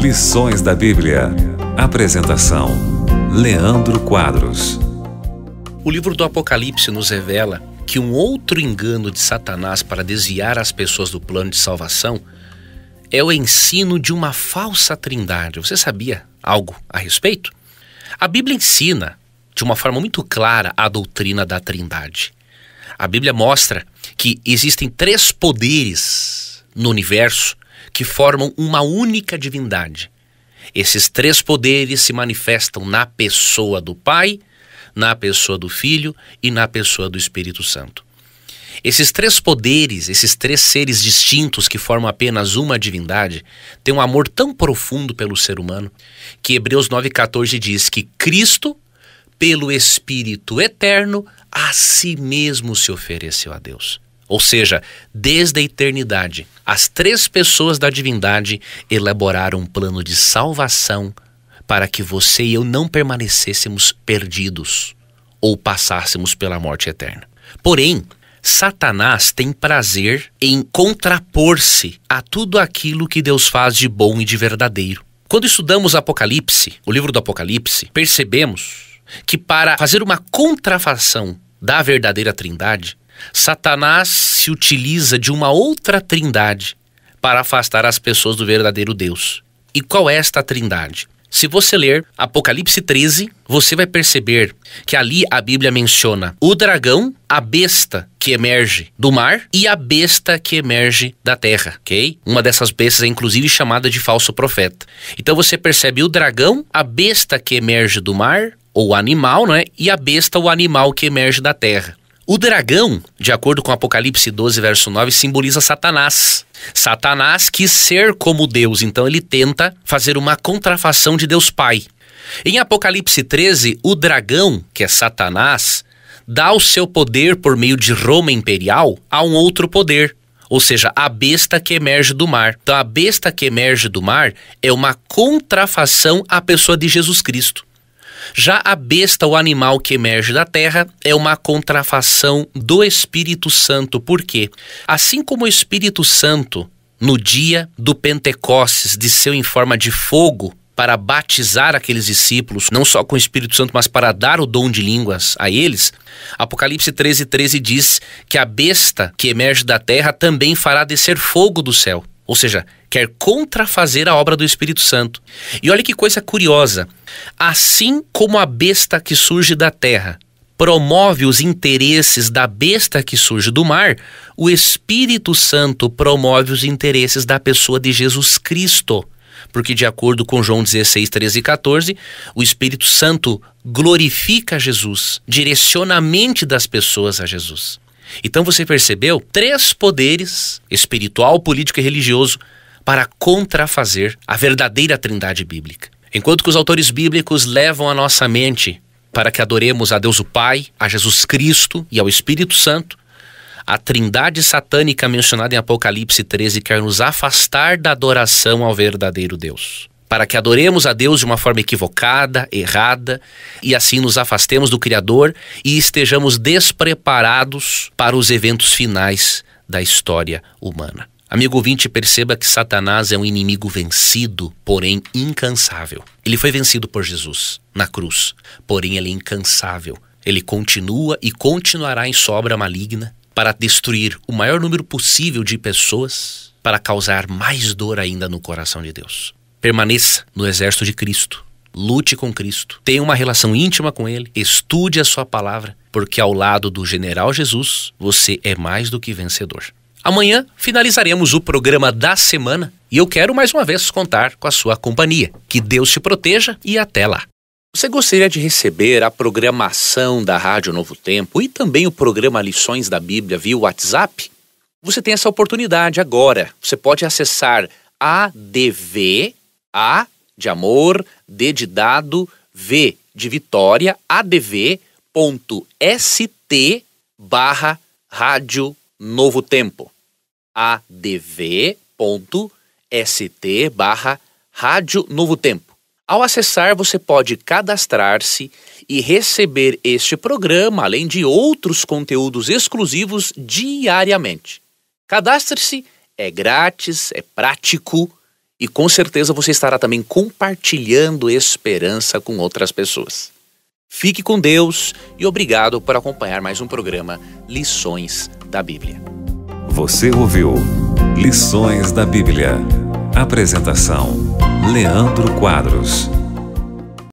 Lições da Bíblia. Apresentação: Leandro Quadros. O livro do Apocalipse nos revela que um outro engano de Satanás para desviar as pessoas do plano de salvação é o ensino de uma falsa trindade. Você sabia algo a respeito? A Bíblia ensina de uma forma muito clara a doutrina da trindade. A Bíblia mostra que existem três poderes no universo que formam uma única divindade. Esses três poderes se manifestam na pessoa do Pai, na pessoa do Filho e na pessoa do Espírito Santo. Esses três poderes, esses três seres distintos que formam apenas uma divindade, têm um amor tão profundo pelo ser humano que Hebreus 9,14 diz que Cristo, pelo Espírito eterno, a si mesmo se ofereceu a Deus. Ou seja, desde a eternidade, as três pessoas da divindade elaboraram um plano de salvação para que você e eu não permanecêssemos perdidos ou passássemos pela morte eterna. Porém, Satanás tem prazer em contrapor-se a tudo aquilo que Deus faz de bom e de verdadeiro. Quando estudamos Apocalipse, o livro do Apocalipse, percebemos que, para fazer uma contrafação da verdadeira trindade, Satanás se utiliza de uma outra trindade para afastar as pessoas do verdadeiro Deus. E qual é esta trindade? Se você ler Apocalipse 13, você vai perceber que ali a Bíblia menciona o dragão, a besta que emerge do mar e a besta que emerge da terra, ok? Uma dessas bestas é inclusive chamada de falso profeta. Então você percebe o dragão, a besta que emerge do mar ou animal, né? E a besta, o animal que emerge da terra. O dragão, de acordo com Apocalipse 12, verso 9, simboliza Satanás. Satanás quis ser como Deus, então ele tenta fazer uma contrafação de Deus Pai. Em Apocalipse 13, o dragão, que é Satanás, dá o seu poder por meio de Roma imperial a um outro poder, ou seja, a besta que emerge do mar. Então a besta que emerge do mar é uma contrafação à pessoa de Jesus Cristo. Já a besta, o animal que emerge da terra, é uma contrafação do Espírito Santo, porque, assim como o Espírito Santo, no dia do Pentecostes, desceu em forma de fogo para batizar aqueles discípulos, não só com o Espírito Santo, mas para dar o dom de línguas a eles, Apocalipse 13, 13 diz que a besta que emerge da terra também fará descer fogo do céu ou seja, quer contrafazer a obra do Espírito Santo. E olha que coisa curiosa. Assim como a besta que surge da terra promove os interesses da besta que surge do mar, o Espírito Santo promove os interesses da pessoa de Jesus Cristo. Porque, de acordo com João 16, 13 e 14, o Espírito Santo glorifica Jesus, direciona a mente das pessoas a Jesus. Então você percebeu três poderes espiritual, político e religioso para contrafazer a verdadeira trindade bíblica. Enquanto que os autores bíblicos levam a nossa mente para que adoremos a Deus o Pai, a Jesus Cristo e ao Espírito Santo, a trindade satânica mencionada em Apocalipse 13 quer nos afastar da adoração ao verdadeiro Deus para que adoremos a Deus de uma forma equivocada, errada, e assim nos afastemos do Criador e estejamos despreparados para os eventos finais da história humana. Amigo ouvinte, perceba que Satanás é um inimigo vencido, porém incansável. Ele foi vencido por Jesus na cruz, porém ele é incansável. Ele continua e continuará em sobra maligna para destruir o maior número possível de pessoas, para causar mais dor ainda no coração de Deus permaneça no exército de Cristo. Lute com Cristo. Tenha uma relação íntima com Ele. Estude a Sua palavra, porque ao lado do General Jesus, você é mais do que vencedor. Amanhã finalizaremos o programa da semana e eu quero mais uma vez contar com a sua companhia. Que Deus te proteja e até lá. Você gostaria de receber a programação da Rádio Novo Tempo e também o programa Lições da Bíblia via WhatsApp? Você tem essa oportunidade agora. Você pode acessar adv a de amor, D de dado, V de vitória, adv.st barra rádio novo tempo. adv.st barra rádio novo tempo. Ao acessar, você pode cadastrar-se e receber este programa, além de outros conteúdos exclusivos diariamente. Cadastre-se, é grátis, é prático e com certeza você estará também compartilhando esperança com outras pessoas. Fique com Deus e obrigado por acompanhar mais um programa Lições da Bíblia. Você ouviu Lições da Bíblia. Apresentação: Leandro Quadros.